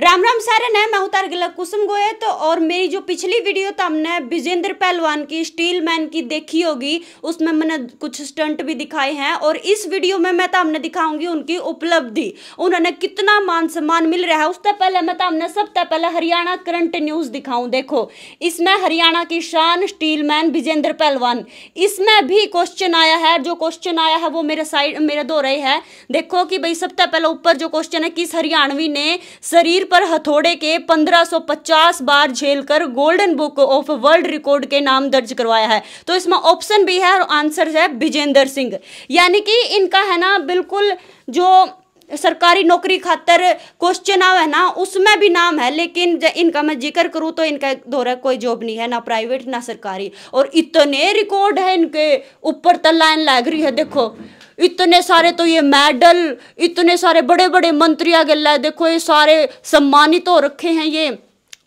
राम राम सारे नए मैं हूँ गिला कुसुम गोए तो और मेरी जो पिछली वीडियो तो हमने विजेंद्र पहलवान की स्टील मैन की देखी होगी उसमें मैंने कुछ स्टंट भी दिखाए हैं और इस वीडियो में मैं तो हमने दिखाऊंगी उनकी उपलब्धि उन्होंने कितना मान सम्मान मिल रहा है उससे पहले मैं तो हमने सबसे पहले हरियाणा करंट न्यूज़ दिखाऊँ देखो इसमें हरियाणा की शान स्टील मैन विजेंद्र पहलवान इसमें भी क्वेश्चन आया है जो क्वेश्चन आया है वो मेरे साइड मेरे दो रहे हैं देखो कि भाई सबसे पहले ऊपर जो क्वेश्चन है किस हरियाणवी ने शरीर पर हथौड़े के 1550 बार झेलकर golden book of world record के नाम दर्ज करवाया है तो इसमें ऑप्शन भी है और आंसर है विजेंद्र सिंह यानी कि इनका है ना बिल्कुल जो सरकारी नौकरी खातर क्वेश्चन आवे ना उसमें भी नाम है लेकिन इनका मैं जिक्र करूँ तो इनका दौरा कोई जॉब नहीं है ना प्राइवेट ना सरकारी और इतने रिकॉर्ड है इनके ऊपर तो लाइन लग रही है देखो इतने सारे तो ये मेडल इतने सारे बड़े बड़े मंत्री आगे लाए देखो ये सारे सम्मानित हो रखे हैं ये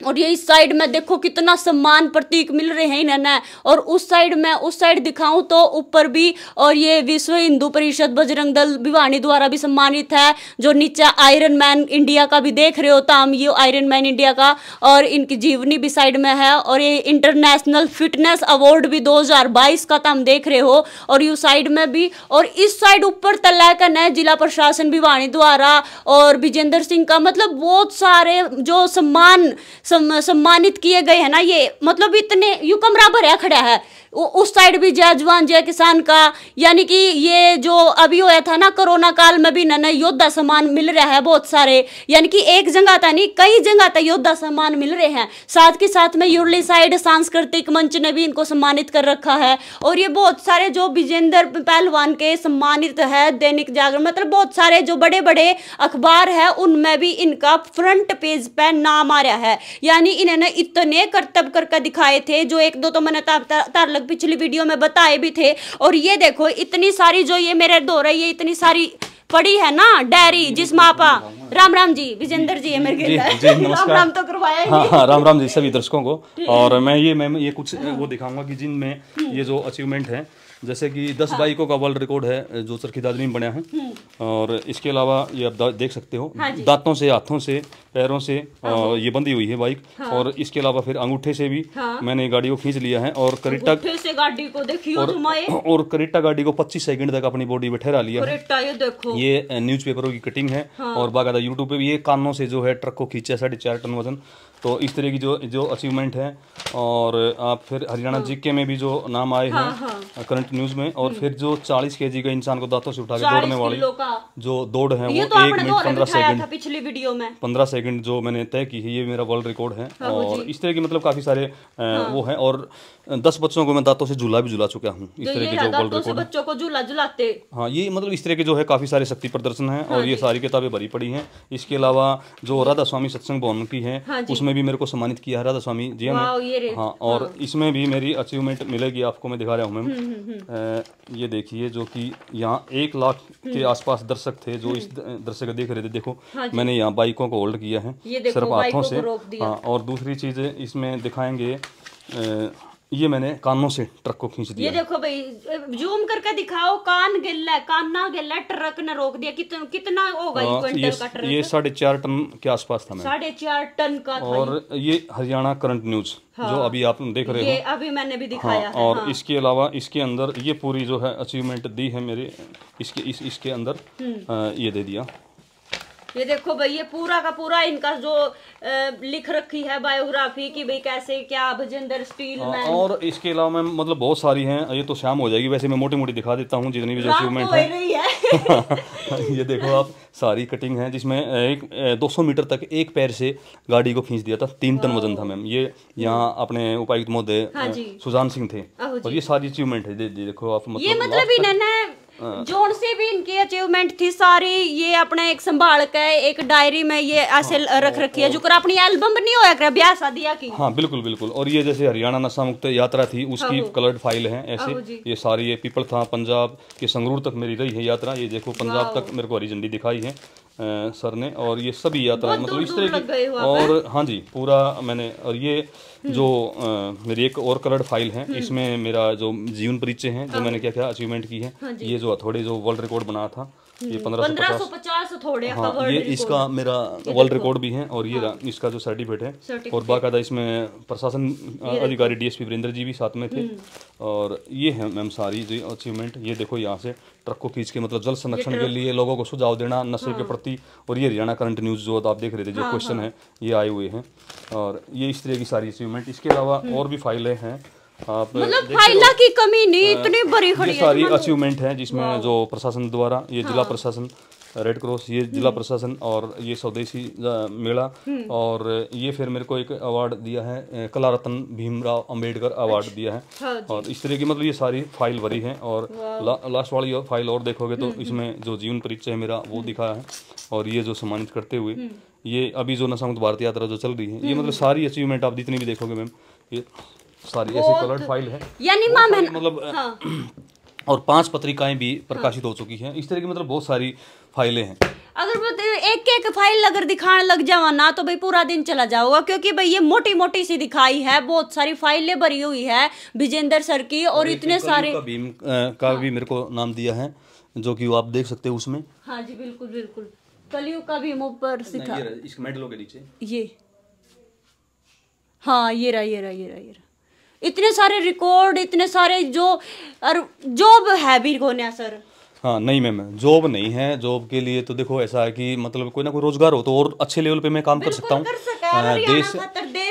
और ये इस साइड में देखो कितना सम्मान प्रतीक मिल रहे हैं इन्हें और उस साइड में उस साइड दिखाऊं तो ऊपर भी और ये विश्व हिंदू परिषद बजरंग दल भिवानी द्वारा भी सम्मानित है जो नीचे आयरन मैन इंडिया का भी देख रहे हो ताम ये आयरन मैन इंडिया का और इनकी जीवनी भी साइड में है और ये इंटरनेशनल फिटनेस अवार्ड भी दो का ताम देख रहे हो और यू साइड में भी और इस साइड ऊपर का न जिला प्रशासन भिवानी द्वारा और विजेंद्र सिंह का मतलब बहुत सारे जो सम्मान सम्मानित किए गए हैं ना ये मतलब इतने युकमरा है खड़ा है उस साइड भी जय जवान जय किसान का यानी कि ये जो अभी होया था ना कोरोना काल में भी न योद्धा सामान मिल रहा है बहुत सारे यानी कि एक जगह था नहीं कई जगह था योद्धा सामान मिल रहे हैं साथ के साथ में यूरली साइड सांस्कृतिक मंच ने भी इनको सम्मानित कर रखा है और ये बहुत सारे जो विजेंद्र पहलवान के सम्मानित है दैनिक जागरण मतलब बहुत सारे जो बड़े बड़े अखबार है उनमें भी इनका फ्रंट पेज पर नाम आ रहा है यानी इन्होंने इतने करतब करके दिखाए थे जो एक दो तो मैंने तार लग मतलब पिछली वीडियो में बताए भी थे और ये देखो इतनी सारी जो ये मेरे दो रही है इतनी सारी पड़ी है ना डायरी जिस मापा राम राम जी विजेंद्र जी है मेरे जी, जी, राम राम तो करवाया हाँ, हाँ, राम राम जी सभी दर्शकों को और मैं ये मैं ये कुछ हाँ। वो दिखाऊंगा कि जिनमें हम्म। ये जो अचीवमेंट है जैसे कि दस हाँ। बाइकों का वर्ल्ड रिकॉर्ड है जो चरखी दादरी में बनाया है हम्म। और इसके अलावा ये आप देख सकते हो हाँ दांतों से हाथों से पैरों से हाँ। ये बंधी हुई है बाइक हाँ। और इसके अलावा फिर अंगूठे से भी हाँ। मैंने गाड़ी को खींच लिया है और करिटा से गाड़ी को देखी और, और करिटा गाड़ी को पच्चीस सेकंड तक अपनी बॉडी में ठहरा लिया ये ये न्यूज पेपरों की कटिंग है हाँ। और बाकायदा यूट्यूब पे भी ये कानों से जो है ट्रक को खींचा साढ़े चार टन वजन तो इस तरह की जो जो अचीवमेंट है और आप फिर हरियाणा जीके हाँ। में भी जो नाम आए हाँ, हैं करंट हाँ। न्यूज में और हम्म। फिर जो 40 केजी का इंसान को दांतों से उठा के दौड़ने वाली जो दौड़ है वो तो एक मिनट पंद्रह सेकंड पिछली वीडियो में पंद्रह सेकंड जो मैंने तय की है ये मेरा वर्ल्ड रिकॉर्ड है और इस तरह की मतलब काफी सारे वो है और दस बच्चों को मैं दांतों से झूला भी झुला चुका हूँ इस तो तरह के जो वर्ल्ड रिकॉर्ड बच्चों को झूला झुलाते हाँ ये मतलब इस तरह के जो है काफी सारे शक्ति प्रदर्शन है और ये सारी किताबें भरी पड़ी है इसके अलावा जो हम्म। राधा स्वामी सत्संग भवन की है उसमें इसमें भी मेरे को सम्मानित किया राधा स्वामी जी ने हाँ और हाँ। इसमें भी मेरी अचीवमेंट मिलेगी आपको मैं दिखा रहा हूँ मैम हम्म, हम्म, हम्म। ये देखिए जो कि यहाँ एक लाख के आसपास दर्शक थे जो इस दर्शक देख रहे थे देखो हाँ मैंने यहाँ बाइकों को होल्ड किया है सिर्फ हाथों से हाँ और दूसरी चीज़ इसमें दिखाएंगे ये मैंने कानों से ट्रक को खींच दिया ये देखो भाई जूम करके दिखाओ कान गिल्ला कान ना गिल्ला ट्रक ने रोक दिया कित, कितना होगा हाँ, ये ये साढ़े चार टन के आसपास था साढ़े चार टन का और था ये, ये हरियाणा करंट न्यूज हाँ, जो अभी आप देख रहे हो अभी मैंने भी हाँ, दिखाया हाँ, है, और हाँ। इसके अलावा इसके अंदर ये पूरी जो है अचीवमेंट दी है मेरे इसके इस इसके अंदर हम्म। ये दे दिया ये देखो भाई ये पूरा का पूरा इनका जो लिख रखी है बायोग्राफी की भाई कैसे क्या भजेंद्र स्टील हाँ, और इसके अलावा मैं मतलब बहुत सारी हैं ये तो शाम हो जाएगी वैसे मैं मोटी मोटी दिखा देता हूँ जितनी भी जो अचीवमेंट तो है ये देखो आप सारी कटिंग है जिसमें एक सौ मीटर तक एक पैर से गाड़ी को खींच दिया था तीन टन वजन था मैम ये यहाँ अपने उपायुक्त महोदय हाँ सुजान सिंह थे और ये सारी अचीवमेंट है देखो आप मतलब ये मतलब, मतलब हाँ। जोन से भी इनकी अचीवमेंट थी सारी ये अपने एक संभाल के एक डायरी में ये हाँ, ऐसे हाँ, रख हाँ, रखी है जो कर अपनी एल्बम नहीं होया कर ब्याह शादी की हाँ बिल्कुल बिल्कुल और ये जैसे हरियाणा नशा मुक्त यात्रा थी उसकी कलर्ड फाइल है ऐसे ये सारी ये पीपल था पंजाब के संगरूर तक मेरी रही है यात्रा ये देखो पंजाब तक मेरे को हरी झंडी दिखाई है सर ने और ये सभी यात्रा मतलब इस तरह की और हाँ जी पूरा मैंने और ये हम्म। जो आ, मेरी एक और कलर्ड फाइल है हम्म। इसमें मेरा जो जीवन परिचय है जो हाँ। मैंने क्या क्या अचीवमेंट की है हाँ ये जो थोड़े जो वर्ल्ड रिकॉर्ड बना था ये हम्म। पंद्रह सौ पचास थोड़े हाँ, ये इसका मेरा वर्ल्ड रिकॉर्ड भी है और ये हाँ, इसका जो सर्टिफिकेट है और बाकायदा इसमें प्रशासन अधिकारी डीएसपी वीरेंद्र जी भी साथ में थे हम्म। और ये है मैम सारी जो अचीवमेंट ये देखो यहाँ से ट्रक को खींच के मतलब जल संरक्षण के लिए लोगों को सुझाव देना नशे के हाँ। प्रति और ये हरियाणा करंट न्यूज़ जो आप देख रहे थे जो क्वेश्चन हाँ, हाँ। है ये आए हुए हैं और ये इस तरह की सारी अचीवमेंट इसके अलावा हम्म। और भी फाइलें हैं आप मतलब फाइला तो- की कमी नहीं हाँ, इतनी बड़ी खड़ी सारी अचीवमेंट है जिसमें जो प्रशासन द्वारा ये जिला हाँ। प्रशासन रेड क्रॉस ये जिला हम्म। प्रशासन और ये स्वदेशी मेला हम्म। और ये फिर मेरे को एक अवार्ड दिया है कला रत्न भीमराव अंबेडकर अवार्ड अच्छा। दिया है हाँ और इस तरह की मतलब ये सारी फाइल भरी है और ला, लास्ट वाली और फाइल और देखोगे तो हम्म, इसमें जो जीवन परिचय है मेरा वो दिखाया है और ये जो सम्मानित करते हुए ये अभी जो नशा मुक्त भारत यात्रा जो चल रही है ये मतलब सारी अचीवमेंट आप जितनी भी देखोगे मैम ये सारी ऐसी कलर्ड फाइल है यानी मतलब हाँ। और पांच पत्रिकाएं भी प्रकाशित हाँ। हो चुकी हैं इस तरह की मतलब बहुत सारी फाइलें हैं अगर तो एक एक फाइल अगर दिखाने लग जावा ना तो भाई पूरा दिन चला जाओगा क्योंकि भाई ये मोटी मोटी सी दिखाई है बहुत सारी फाइलें भरी हुई है विजेंद्र सर की और, और इतने सारे का भी, का हाँ। भी मेरे को नाम दिया है जो कि आप देख सकते हो उसमें हाँ जी बिल्कुल बिल्कुल कलयुग का भीम ऊपर सिखा ये, इस मेडलों के नीचे ये हाँ ये रहा ये रहा ये रहा ये रहा इतने सारे रिकॉर्ड इतने सारे जो और जॉब है भी कौन है सर हाँ नहीं मैम जॉब नहीं है जॉब के लिए तो देखो ऐसा है कि मतलब कोई ना कोई रोजगार हो तो और अच्छे लेवल पे मैं काम कर सकता हूँ हाँ, देश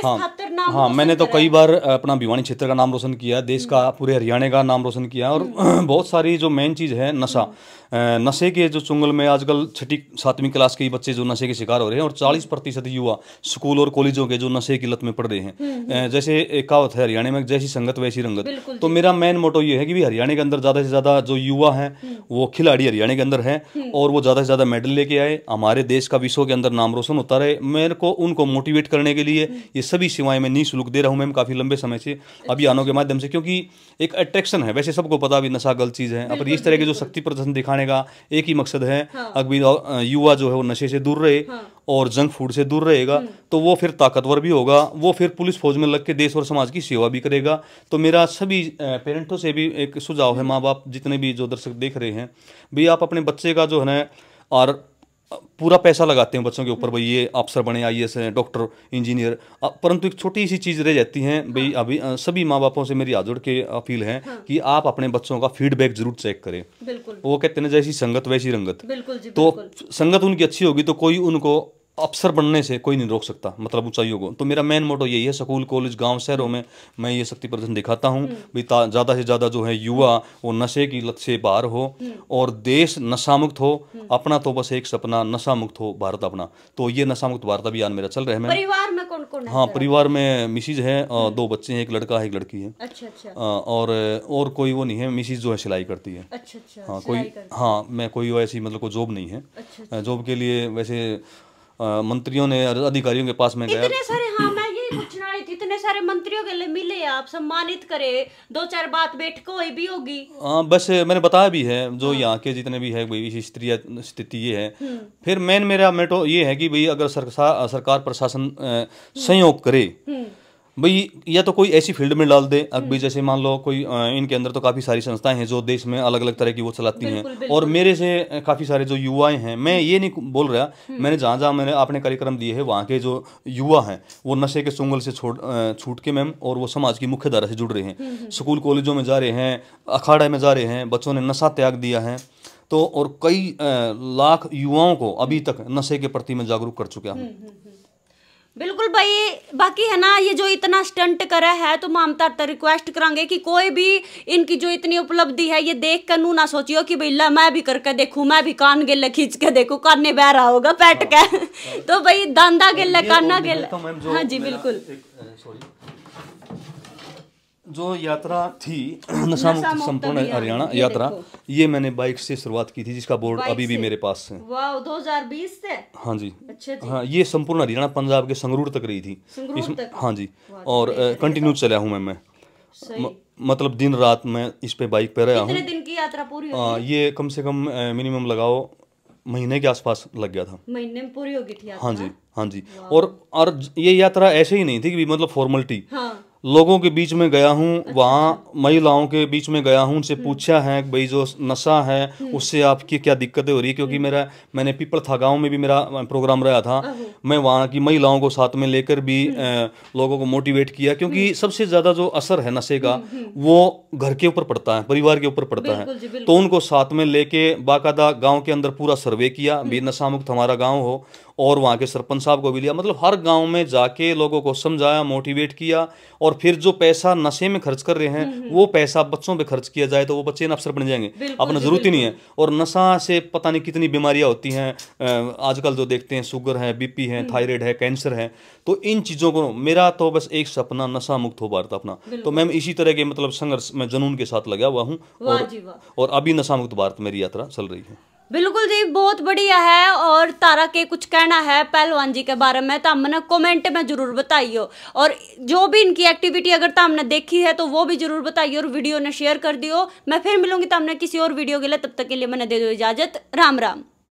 हाँ नाम हाँ मैंने तो कई बार अपना भिवानी क्षेत्र का नाम रोशन किया देश का हम्म। पूरे हरियाणा का नाम रोशन किया और हम्म। बहुत सारी जो मेन चीज़ है नशा हम्म। नशे के जो चुंगल में आजकल छठी सातवीं क्लास के बच्चे जो नशे के शिकार हो रहे हैं और चालीस प्रतिशत युवा स्कूल और कॉलेजों के जो नशे की लत में पड़ रहे हैं जैसे एक कहावत है हरियाणा में जैसी संगत वैसी रंगत तो मेरा मेन मोटो ये है कि हरियाणा के अंदर ज़्यादा से ज़्यादा जो युवा हैं वो खिलाड़ी हरियाणा के अंदर है और वो ज़्यादा से ज़्यादा मेडल लेके आए हमारे देश का विश्व के अंदर नाम रोशन होता रहे मेरे को उनको मोटिवेट करने के लिए ये सभी सेवाएं मैं नीच लुक दे रहा हूँ मैम काफ़ी लंबे समय से अभी आनों के माध्यम से क्योंकि एक अट्रैक्शन है वैसे सबको पता भी नशा गलत चीज़ है पर इस तरह के जो शक्ति प्रदर्शन दिखाने का एक ही मकसद है हाँ। अभी तो, युवा जो है वो नशे से दूर रहे हाँ। और जंक फूड से दूर रहेगा हम्म। तो वो फिर ताकतवर भी होगा वो फिर पुलिस फौज में लग के देश और समाज की सेवा भी करेगा तो मेरा सभी पेरेंटों से भी एक सुझाव है हम्म। माँ बाप जितने भी जो दर्शक देख रहे हैं भाई आप अपने बच्चे का जो है ना और पूरा पैसा लगाते हैं बच्चों के ऊपर भाई ये अफसर बने आई हैं डॉक्टर इंजीनियर परंतु एक छोटी सी चीज़ रह जाती है भाई हाँ। अभी सभी माँ बापों से मेरी आजोड़ के अपील है हाँ। कि आप अपने बच्चों का फीडबैक जरूर चेक करें वो कहते हैं जैसी संगत वैसी रंगत बिल्कुल जी, तो बिल्कुल। संगत उनकी अच्छी होगी तो कोई उनको अफसर बनने से कोई नहीं रोक सकता मतलब ऊंचाइयों को तो मेरा मेन मोटो यही है स्कूल कॉलेज गांव शहरों में मैं ये शक्ति प्रदर्शन दिखाता हूँ भी हम्म। ज़्यादा से ज़्यादा जो है युवा वो नशे की लत से बाहर हो हम्म। और देश नशा मुक्त हो हम्म। अपना तो बस एक सपना नशा मुक्त हो भारत अपना तो ये नशा मुक्त भारत अभियान मेरा चल रहा है हाँ परिवार में मिसिज है दो बच्चे हैं एक लड़का है एक लड़की है अच्छा, अच्छा। और और कोई वो नहीं है मिसिज जो है सिलाई करती है अच्छा, हाँ कोई हाँ मैं कोई ऐसी मतलब कोई जॉब नहीं है जॉब के लिए वैसे मंत्रियों ने अधिकारियों के पास में गया इतने सारे हाँ मैं यही पूछना रही थी इतने सारे मंत्रियों के लिए मिले आप सम्मानित करे दो चार बात बैठक हुई भी होगी हाँ बस मैंने बताया भी है जो हाँ। यहाँ के जितने भी है स्त्रीय स्थिति ये है हम्म। फिर मेन मेरा मेटो ये है कि भाई अगर सरकार प्रशासन हम्म। सहयोग करे हम्म। भाई या तो कोई ऐसी फील्ड में डाल दे अब हम्म। जैसे मान लो कोई इनके अंदर तो काफ़ी सारी संस्थाएं हैं जो देश में अलग अलग तरह की वो चलाती हैं और मेरे से काफ़ी सारे जो युवाएं हैं मैं हम्म। ये नहीं बोल रहा हम्म। मैंने जहाँ जहाँ मैंने अपने कार्यक्रम दिए हैं वहाँ के जो युवा हैं वो नशे के चुंगल से छोड़ छूट के मैम और वो समाज की मुख्य धारा से जुड़ रहे हैं स्कूल कॉलेजों में जा रहे हैं अखाड़ा में जा रहे हैं बच्चों ने नशा त्याग दिया है तो और कई लाख युवाओं को अभी तक नशे के प्रति मैं जागरूक कर चुका हूँ बिल्कुल भाई बाकी है ना ये जो इतना स्टंट करा है तो ममता तो रिक्वेस्ट करांगे कि कोई भी इनकी जो इतनी उपलब्धि है ये देख कर नू ना सोचियो कि भाई ला मैं भी करके देखूँ मैं भी कान गेल खींच के देखूँ कान बह रहा होगा पैट हाँ, के हाँ। तो भाई दांदा गेल काना गेल तो हाँ जी बिल्कुल जो यात्रा थी नशा मुक्त संपूर्ण हरियाणा यात्रा ये मैंने बाइक से शुरुआत की थी जिसका बोर्ड अभी भी मेरे पास है वाओ 2020 से हाँ जी अच्छा हाँ ये संपूर्ण हरियाणा पंजाब के संगरूर तक रही थी इस, तक? हाँ जी तो और कंटिन्यू तो। चला हूँ मैं मैं म, मतलब दिन रात मैं इस पे बाइक पे रहा हूँ दिन की यात्रा पूरी ये कम से कम मिनिमम लगाओ महीने के आसपास लग गया था महीने में पूरी होगी थी हाँ जी हाँ जी और और ये यात्रा ऐसे ही नहीं थी कि मतलब फॉर्मलिटी हाँ लोगों के बीच में गया हूँ अच्छा, वहाँ अच्छा। महिलाओं के बीच में गया हूँ उनसे हम्म। पूछा है भाई जो नशा है हम्म। उससे आपकी क्या दिक्कतें हो रही क्योंकि हम्म। मेरा मैंने पीपल था गाँव में भी मेरा प्रोग्राम रहा था मैं वहाँ की महिलाओं को साथ में लेकर भी लोगों को मोटिवेट किया क्योंकि सबसे ज़्यादा जो असर है नशे का वो घर के ऊपर पड़ता है परिवार के ऊपर पड़ता है तो उनको साथ में लेके बाकायदा गाँव के अंदर पूरा सर्वे किया भी नशा मुक्त हमारा गाँव हो और वहाँ के सरपंच साहब को भी लिया मतलब हर गांव में जाके लोगों को समझाया मोटिवेट किया और फिर जो पैसा नशे में खर्च कर रहे हैं हम्म, हम्म। वो पैसा बच्चों पर खर्च किया जाए तो वो बच्चे अफसर बन जाएंगे अपना जरूरत ही नहीं है और नशा से पता नहीं कितनी बीमारियाँ होती हैं आजकल जो तो देखते हैं शुगर है बीपी है हम्म। थायराइड है कैंसर है तो इन चीज़ों को मेरा तो बस एक सपना नशा मुक्त हो भारत अपना तो मैम इसी तरह के मतलब संघर्ष मैं जनून के साथ लगा हुआ हूँ और, और अभी नशा मुक्त भारत मेरी यात्रा चल रही है बिल्कुल जी बहुत बढ़िया है और तारा के कुछ कहना है पहलवान जी के बारे में तो हमने कमेंट में ज़रूर बताइयो और जो भी इनकी एक्टिविटी अगर तो हमने देखी है तो वो भी ज़रूर बताइए और वीडियो ने शेयर कर दियो मैं फिर मिलूंगी तो हमने किसी और वीडियो के लिए तब तक के लिए मैंने दे दो इजाज़त राम राम